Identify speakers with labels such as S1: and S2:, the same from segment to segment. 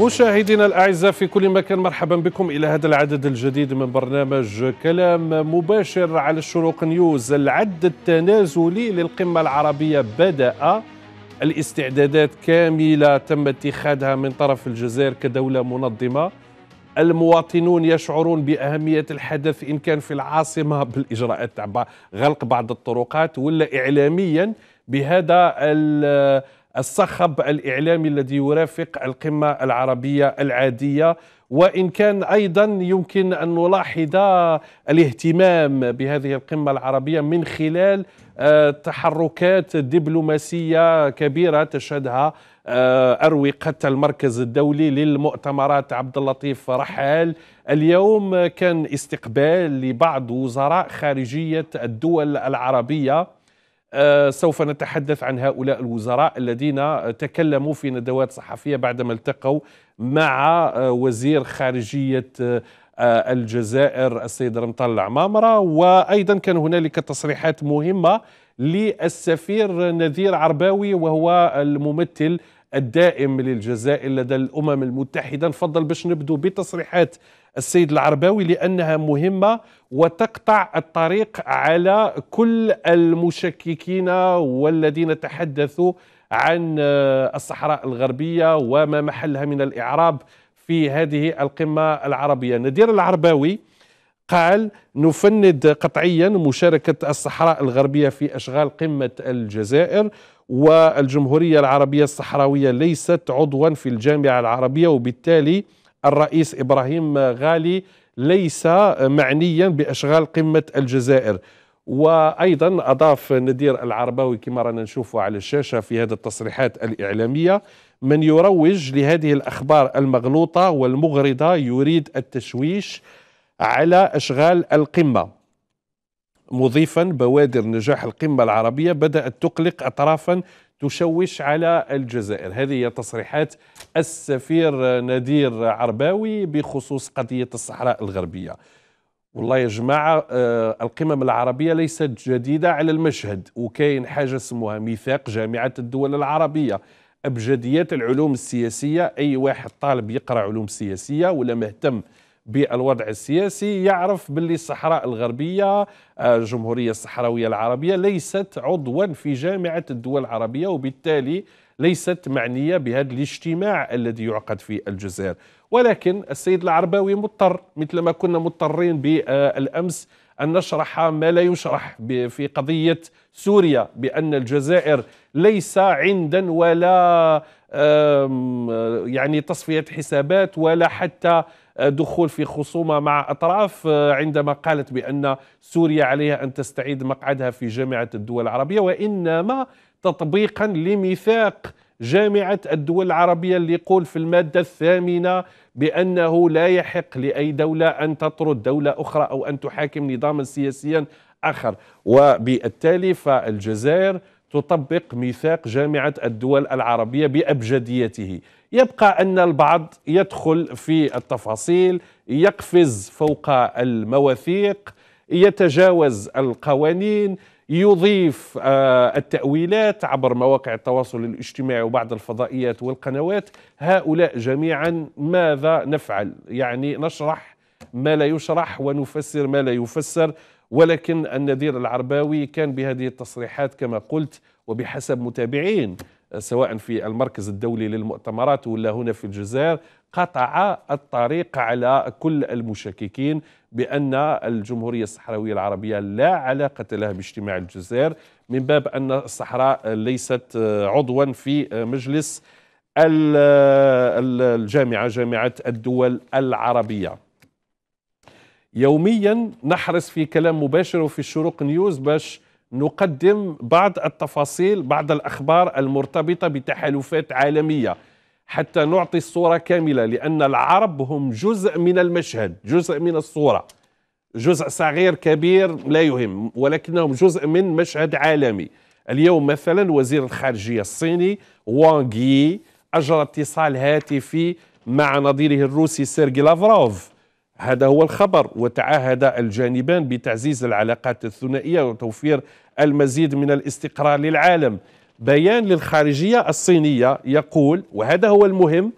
S1: مشاهدينا الاعزاء في كل مكان مرحبا بكم الى هذا العدد الجديد من برنامج كلام مباشر على الشروق نيوز العد التنازلي للقمه العربيه بدا الاستعدادات كامله تم اتخاذها من طرف الجزائر كدوله منظمه المواطنون يشعرون باهميه الحدث ان كان في العاصمه بالاجراءات تاع غلق بعض الطرقات ولا اعلاميا بهذا الصخب الإعلامي الذي يرافق القمة العربية العادية وإن كان أيضا يمكن أن نلاحظ الاهتمام بهذه القمة العربية من خلال آه، تحركات دبلوماسية كبيرة تشهدها آه، أروقة المركز الدولي للمؤتمرات عبد اللطيف رحال اليوم كان استقبال لبعض وزراء خارجية الدول العربية آه، سوف نتحدث عن هؤلاء الوزراء الذين تكلموا في ندوات صحفية بعدما التقوا مع آه، وزير خارجية آه، الجزائر السيد رمطان العمامرة وأيضا كان هنالك تصريحات مهمة للسفير نذير عرباوي وهو الممثل الدائم للجزائر لدى الأمم المتحدة نفضل باش نبدو بتصريحات السيد العرباوي لأنها مهمة وتقطع الطريق على كل المشككين والذين تحدثوا عن آه، الصحراء الغربية وما محلها من الإعراب في هذه القمة العربية ندير العرباوي قال نفند قطعيا مشاركة الصحراء الغربية في أشغال قمة الجزائر والجمهورية العربية الصحراوية ليست عضوا في الجامعة العربية وبالتالي الرئيس إبراهيم غالي ليس معنيا بأشغال قمة الجزائر وايضا اضاف ندير العرباوي كما رانا نشوفه على الشاشه في هذه التصريحات الاعلاميه من يروج لهذه الاخبار المغلوطه والمغرضه يريد التشويش على اشغال القمه مضيفا بوادر نجاح القمه العربيه بدات تقلق اطرافا تشوش على الجزائر هذه هي تصريحات السفير نادير عرباوي بخصوص قضية الصحراء الغربية والله يا جماعة آه، القمم العربية ليست جديدة على المشهد وكاين حاجة اسمها ميثاق جامعة الدول العربية أبجديات العلوم السياسية أي واحد طالب يقرأ علوم سياسية ولا مهتم بالوضع السياسي يعرف باللي الصحراء الغربية آه، الجمهورية الصحراوية العربية ليست عضوا في جامعة الدول العربية وبالتالي ليست معنية بهذا الاجتماع الذي يعقد في الجزائر ولكن السيد العرباوي مضطر مثل ما كنا مضطرين بالأمس أن نشرح ما لا يشرح في قضية سوريا بأن الجزائر ليس عندا ولا يعني تصفية حسابات ولا حتى دخول في خصومة مع أطراف آه، عندما قالت بأن سوريا عليها أن تستعيد مقعدها في جامعة الدول العربية وإنما تطبيقا لميثاق جامعة الدول العربية اللي يقول في المادة الثامنة بأنه لا يحق لأي دولة أن تطرد دولة أخرى أو أن تحاكم نظاما سياسيا آخر وبالتالي فالجزائر تطبق ميثاق جامعة الدول العربية بأبجديته يبقى أن البعض يدخل في التفاصيل يقفز فوق المواثيق يتجاوز القوانين يضيف آه، التأويلات عبر مواقع التواصل الاجتماعي وبعض الفضائيات والقنوات هؤلاء جميعا ماذا نفعل يعني نشرح ما لا يشرح ونفسر ما لا يفسر ولكن النذير العرباوي كان بهذه التصريحات كما قلت وبحسب متابعين آه، سواء في المركز الدولي للمؤتمرات ولا هنا في الجزائر قطع الطريق على كل المشككين بأن الجمهورية الصحراوية العربية لا علاقة لها باجتماع الجزائر من باب أن الصحراء ليست آه، عضوا في آه، مجلس الجامعة جامعة الدول العربية يوميا نحرص في كلام مباشر وفي الشروق نيوز باش نقدم بعض التفاصيل بعض الأخبار المرتبطة بتحالفات عالمية حتى نعطي الصورة كاملة لأن العرب هم جزء من المشهد جزء من الصورة جزء صغير كبير لا يهم ولكنهم جزء من مشهد عالمي اليوم مثلا وزير الخارجية الصيني وانغ يي أجرى اتصال هاتفي مع نظيره الروسي سيرجي لافروف هذا هو الخبر وتعهد الجانبان بتعزيز العلاقات الثنائيه وتوفير المزيد من الاستقرار للعالم بيان للخارجيه الصينيه يقول وهذا هو المهم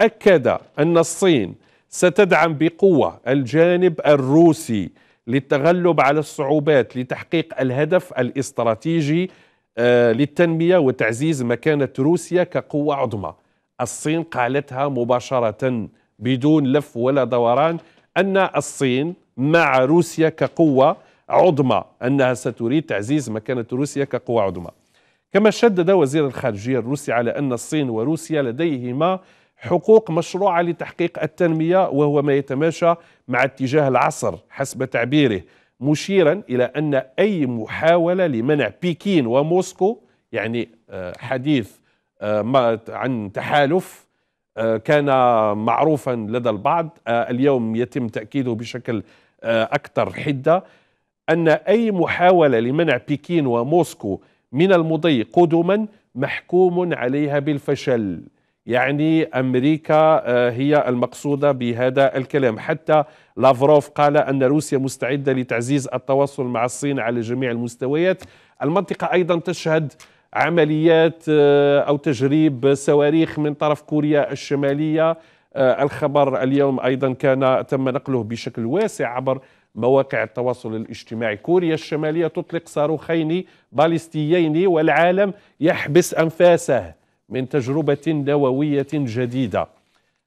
S1: اكد ان الصين ستدعم بقوه الجانب الروسي للتغلب على الصعوبات لتحقيق الهدف الاستراتيجي آه، للتنميه وتعزيز مكانه روسيا كقوه عظمى الصين قالتها مباشره بدون لف ولا دوران أن الصين مع روسيا كقوة عظمى أنها ستريد تعزيز مكانة روسيا كقوة عظمى كما شدد وزير الخارجية الروسي على أن الصين وروسيا لديهما حقوق مشروعة لتحقيق التنمية وهو ما يتماشى مع اتجاه العصر حسب تعبيره مشيرا إلى أن أي محاولة لمنع بكين وموسكو يعني آه، حديث آه، عن تحالف آه، كان معروفا لدى البعض آه، اليوم يتم تأكيده بشكل آه، أكثر حدة أن أي محاولة لمنع بكين وموسكو من المضي قدما محكوم عليها بالفشل يعني أمريكا هي المقصودة بهذا الكلام حتى لافروف قال أن روسيا مستعدة لتعزيز التواصل مع الصين على جميع المستويات المنطقة أيضا تشهد عمليات آه، أو تجريب صواريخ من طرف كوريا الشمالية آه، الخبر اليوم أيضا كان تم نقله بشكل واسع عبر مواقع التواصل الاجتماعي كوريا الشمالية تطلق صاروخين باليستيين والعالم يحبس أنفاسه من تجربة نووية جديدة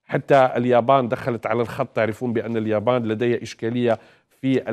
S1: حتى اليابان دخلت على الخط تعرفون بأن اليابان لديها إشكالية في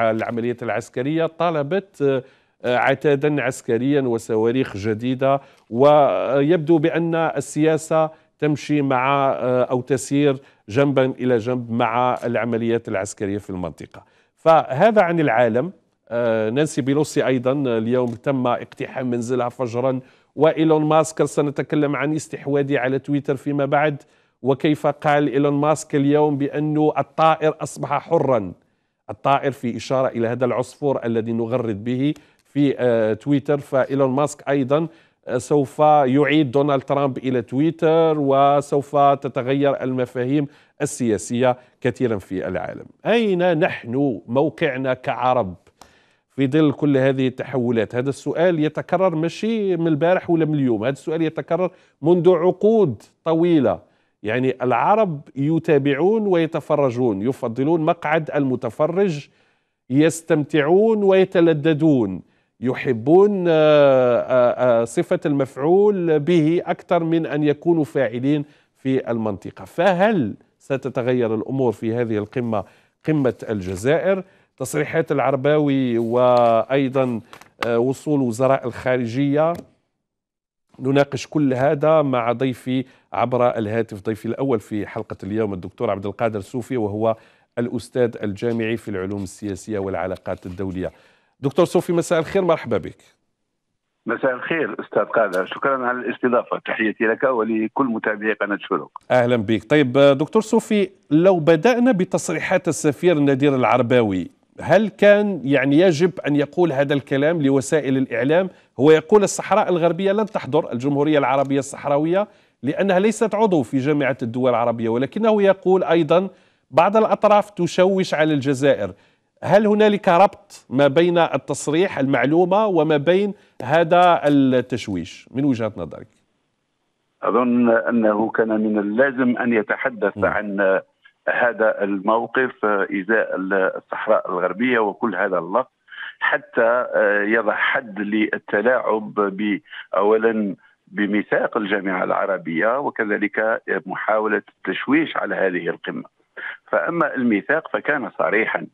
S1: العمليات العسكرية طالبت آه، عتادا عسكريا وصواريخ جديده ويبدو بان السياسه تمشي مع آه، او تسير جنبا الى جنب مع العمليات العسكريه في المنطقه. فهذا عن العالم آه، نانسي بيلوسي ايضا اليوم تم اقتحام منزلها فجرا وايلون ماسك سنتكلم عن استحواذه على تويتر فيما بعد وكيف قال ايلون ماسك اليوم بانه الطائر اصبح حرا الطائر في اشاره الى هذا العصفور الذي نغرد به في تويتر آه، فإيلون ماسك أيضا آه، سوف يعيد دونالد ترامب إلى تويتر وسوف تتغير المفاهيم السياسية كثيرا في العالم أين نحن موقعنا كعرب في ظل كل هذه التحولات هذا السؤال يتكرر ماشي من البارح ولا من اليوم هذا السؤال يتكرر منذ عقود طويلة يعني العرب يتابعون ويتفرجون يفضلون مقعد المتفرج يستمتعون ويتلددون يحبون آه، آه، آه، صفة المفعول به أكثر من أن يكونوا فاعلين في المنطقة فهل ستتغير الأمور في هذه القمة قمة الجزائر تصريحات العرباوي وأيضا وصول وزراء الخارجية نناقش كل هذا مع ضيفي عبر الهاتف ضيفي الأول في حلقة اليوم الدكتور عبد القادر سوفي وهو الأستاذ الجامعي في العلوم السياسية والعلاقات الدولية دكتور صوفي مساء الخير مرحبا بك
S2: مساء الخير استاذ قادر شكرا على الاستضافه تحياتي لك ولكل متابعي قناه شروق
S1: اهلا بك طيب آه، دكتور صوفي لو بدانا بتصريحات السفير نادر العرباوي هل كان يعني يجب ان يقول هذا الكلام لوسائل الاعلام هو يقول الصحراء الغربيه لن تحضر الجمهوريه العربيه الصحراويه لانها ليست عضو في جامعه الدول العربيه ولكنه يقول ايضا بعض الاطراف تشوش على الجزائر هل هنالك ربط ما بين التصريح المعلومه وما بين هذا التشويش من وجهه نظرك؟
S2: اظن انه كان من اللازم ان يتحدث م. نعم. عن هذا الموقف ازاء الصحراء الغربيه وكل هذا اللف حتى يضع حد للتلاعب ب اولا بميثاق الجامعه العربيه وكذلك محاوله التشويش على هذه القمه. فاما الميثاق فكان صريحا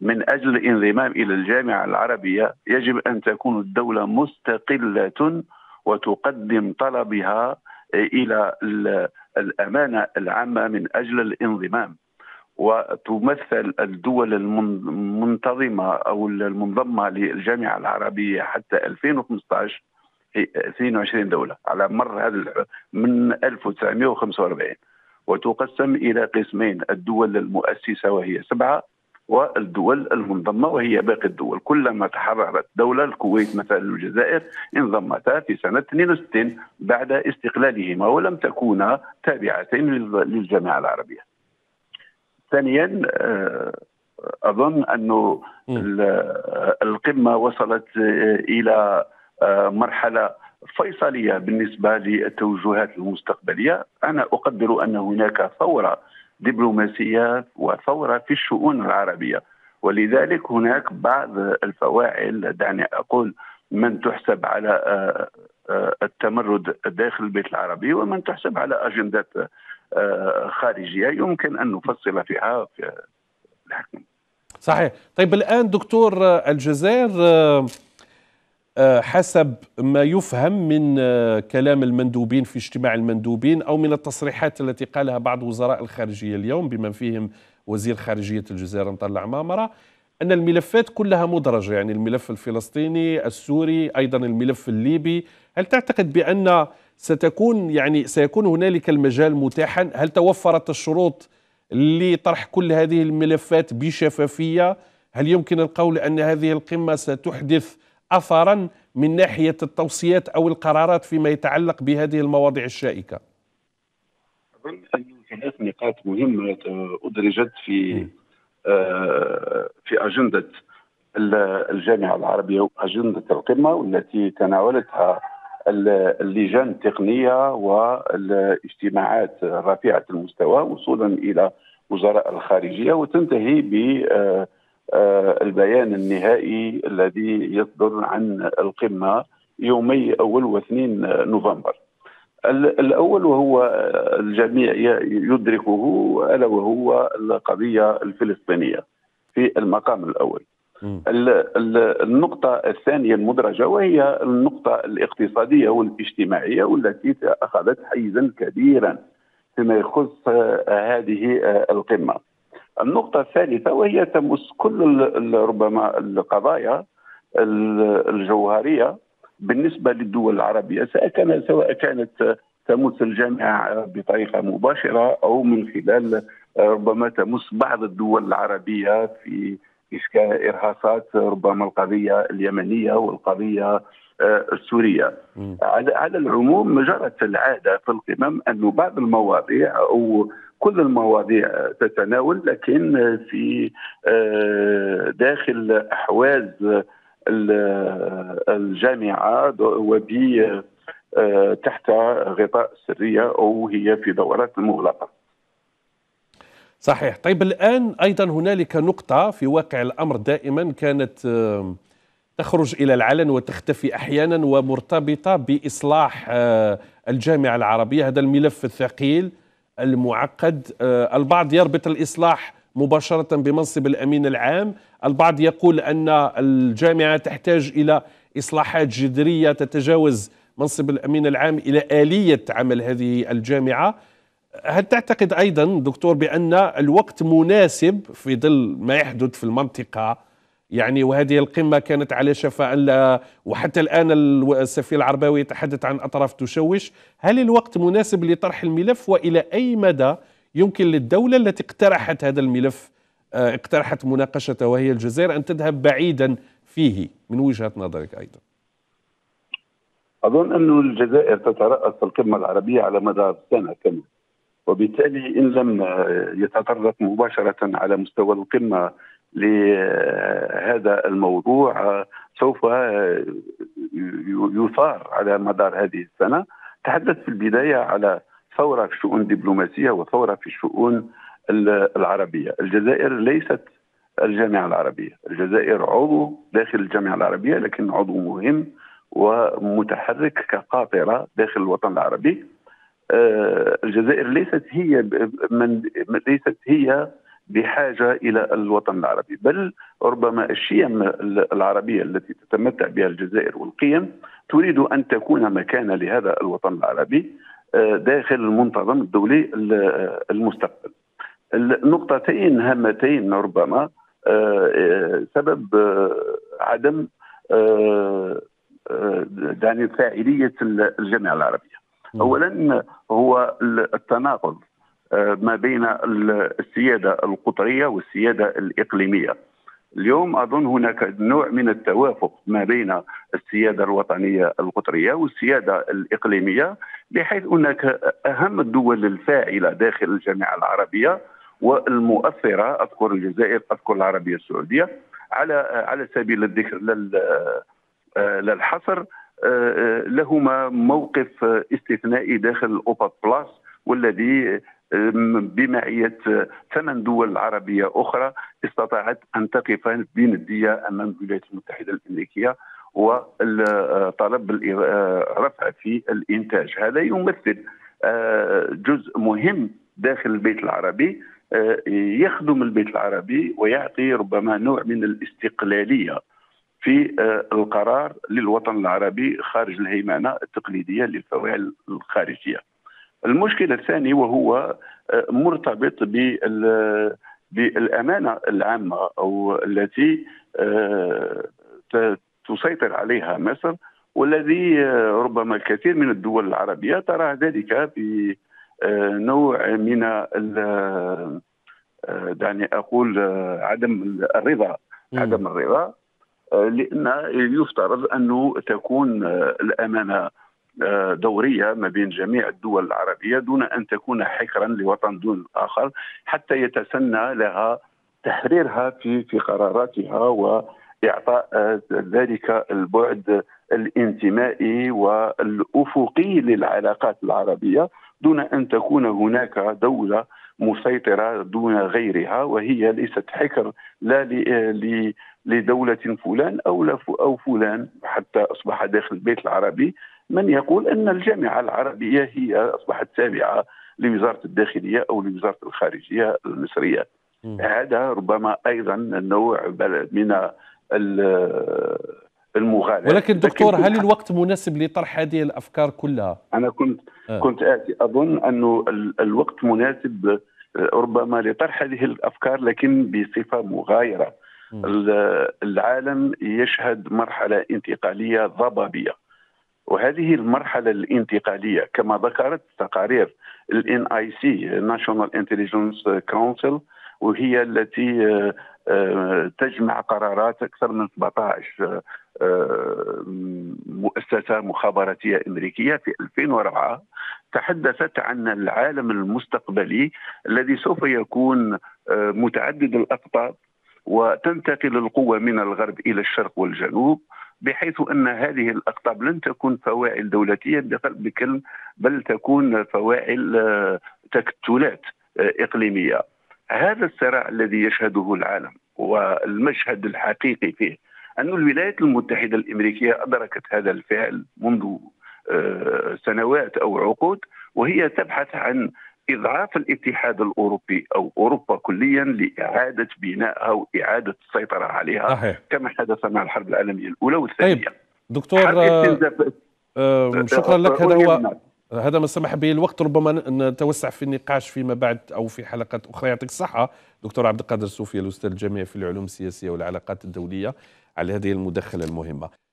S2: من اجل الانضمام الى الجامعه العربيه يجب ان تكون الدوله مستقله وتقدم طلبها الى الامانه العامه من اجل الانضمام وتمثل الدول المنتظمه او المنضمه للجامعه العربيه حتى 2015 في 22 دوله على مر هذا من 1945 وتقسم الى قسمين الدول المؤسسه وهي سبعه والدول المنضمة وهي باقي الدول كلما تحررت دولة الكويت مثلا الجزائر انضمتا في سنة 62 بعد استقلالهما ولم تكونا تابعتين للجامعة العربية ثانيا آه، أظن أنه آه، القمة وصلت آه، إلى مرحلة فيصلية بالنسبة للتوجهات المستقبلية أنا أقدر أن هناك ثورة دبلوماسية وثورة في الشؤون العربية ولذلك هناك بعض الفواعل دعني أقول من تحسب على آه، آه، التمرد داخل البيت العربي ومن تحسب على أجندات آه، خارجية يمكن أن نفصل فيها في الحكم
S1: صحيح طيب الآن دكتور الجزائر آه، حسب ما يفهم من آه، كلام المندوبين في اجتماع المندوبين او من التصريحات التي قالها بعض وزراء الخارجيه اليوم بمن فيهم وزير خارجيه الجزائر مطلع معمره ان الملفات كلها مدرجه يعني الملف الفلسطيني، السوري، ايضا الملف الليبي، هل تعتقد بان ستكون يعني سيكون هنالك المجال متاحا؟ هل توفرت الشروط لطرح كل هذه الملفات بشفافيه؟ هل يمكن القول ان هذه القمه ستحدث اثرا من ناحيه التوصيات او القرارات فيما يتعلق بهذه المواضيع الشائكه؟
S2: اظن ثلاث نقاط مهمه ادرجت في آه، في اجنده الجامعه العربيه واجنده القمه والتي تناولتها اللجان التقنيه والاجتماعات رفيعه المستوى وصولا الى وزراء الخارجيه وتنتهي ب آه، البيان النهائي الذي يصدر عن القمه يومي اول واثنين نوفمبر. الاول وهو الجميع يدركه الا وهو القضيه الفلسطينيه في المقام الاول. النقطة الثانية المدرجة وهي النقطة الاقتصادية والاجتماعية والتي أخذت حيزا كبيرا فيما يخص هذه القمة. النقطة الثالثة وهي تمس كل ربما القضايا الجوهرية بالنسبة للدول العربية سواء كانت تمس الجامعة بطريقة مباشرة أو من خلال آه، ربما تمس بعض الدول العربية في إرهاصات ربما القضية اليمنية والقضية آه، السوريه على العموم جرت العاده في القمم انه بعض المواضيع او كل المواضيع تتناول لكن في آه، داخل احواز الجامعه وب آه، تحت غطاء سريه او هي في دورات مغلقه.
S1: صحيح، طيب الان ايضا هنالك نقطه في واقع الامر دائما كانت تخرج إلى العلن وتختفي أحيانا ومرتبطة بإصلاح آه، الجامعة العربية هذا الملف الثقيل المعقد آه، البعض يربط الإصلاح مباشرة بمنصب الأمين العام البعض يقول أن الجامعة تحتاج إلى إصلاحات جذرية تتجاوز منصب الأمين العام إلى آلية عمل هذه الجامعة هل تعتقد أيضا دكتور بأن الوقت مناسب في ظل ما يحدث في المنطقة يعني وهذه القمة كانت على شفاء وحتى الآن السفير العرباوي يتحدث عن أطراف تشوش هل الوقت مناسب لطرح الملف وإلى أي مدى يمكن للدولة التي اقترحت هذا الملف آه، اقترحت مناقشته وهي الجزائر أن تذهب بعيدا فيه من وجهة نظرك أيضا
S2: أظن أن الجزائر تترأس القمة العربية على مدار سنة كاملة وبالتالي إن لم آه، يتطرق مباشرة على مستوى القمة لهذا الموضوع آه، سوف آه، يثار على مدار هذه السنه تحدث في البدايه على ثوره في الشؤون الدبلوماسيه وثوره في الشؤون العربيه، الجزائر ليست الجامعه العربيه، الجزائر عضو داخل الجامعه العربيه لكن عضو مهم ومتحرك كقاطره داخل الوطن العربي. آه، الجزائر ليست هي من ليست هي بحاجه الى الوطن العربي، بل ربما الشيم العربيه التي تتمتع بها الجزائر والقيم تريد ان تكون مكانه لهذا الوطن العربي آه، داخل المنتظم الدولي المستقبل. النقطتين هامتين ربما آه، آه، سبب عدم يعني فاعليه الجامعه العربيه. اولا هو التناقض ما بين السياده القطريه والسياده الاقليميه. اليوم اظن هناك نوع من التوافق ما بين السياده الوطنيه القطريه والسياده الاقليميه بحيث هناك اهم الدول الفاعله داخل الجامعه العربيه والمؤثره اذكر الجزائر اذكر العربيه السعوديه على على سبيل الذكر للحصر لهما موقف استثنائي داخل الاوبك بلاس والذي بمعية أه، ثمان دول عربية أخرى استطاعت أن تقف بندية أمام الولايات المتحدة الأمريكية وطلب أه، رفع في الإنتاج هذا يمثل أه، جزء مهم داخل البيت العربي يخدم البيت العربي ويعطي ربما نوع من الاستقلاليه في القرار للوطن العربي خارج الهيمنه التقليديه للفواعل الخارجيه. المشكل الثاني وهو آه، مرتبط بال بالامانه العامه او التي آه، تسيطر عليها مصر والذي آه، ربما الكثير من الدول العربيه ترى ذلك بنوع من دعني اقول عدم الرضا عدم الرضا لان يفترض انه تكون الامانه آه، دورية ما بين جميع الدول العربية دون أن تكون حكرا لوطن دون آخر حتى يتسنى لها تحريرها في في قراراتها وإعطاء آه، ذلك البعد الانتمائي والأفقي للعلاقات العربية دون أن تكون هناك دولة مسيطرة دون غيرها وهي ليست حكر لا لدولة فلان أو أو فلان حتى أصبح داخل البيت العربي من يقول ان الجامعه العربيه هي اصبحت تابعه لوزاره الداخليه او لوزاره الخارجيه المصريه هذا ربما ايضا نوع من المغالاه ولكن دكتور هل
S1: الوقت مناسب لطرح هذه الافكار كلها؟ انا كنت آه. كنت
S2: اتي اظن انه الوقت مناسب آه، ربما لطرح هذه الافكار لكن بصفه مغايره م. العالم يشهد مرحله انتقاليه ضبابيه وهذه المرحله الانتقاليه كما ذكرت تقارير الان اي سي ناشونال انتليجنس كونسل وهي التي آه، آه، تجمع قرارات اكثر من 17 آه، مؤسسه مخابراتيه امريكيه في 2004 تحدثت عن العالم المستقبلي الذي سوف يكون متعدد الاقطاب وتنتقل القوة من الغرب إلى الشرق والجنوب بحيث ان هذه الاقطاب لن تكون فوائل دولتيه بقلب بل تكون فوائل آه، تكتلات آه، اقليميه. هذا الصراع الذي يشهده العالم والمشهد الحقيقي فيه أن الولايات المتحدة الأمريكية أدركت هذا الفعل منذ آه، سنوات أو عقود وهي تبحث عن اضعاف الاتحاد الاوروبي او اوروبا كليا لاعاده بنائها واعاده السيطره عليها صحيح. كما حدث مع الحرب العالميه الاولى والثانيه
S1: طيب دكتور آه, آه،
S2: شكرا لك هذا هو
S1: هذا ما سمح به الوقت ربما نتوسع في النقاش فيما بعد او في حلقات اخرى يعطيك الصحه دكتور عبد القادر السوفي الاستاذ الجامعي في العلوم السياسيه والعلاقات الدوليه على هذه المداخله المهمه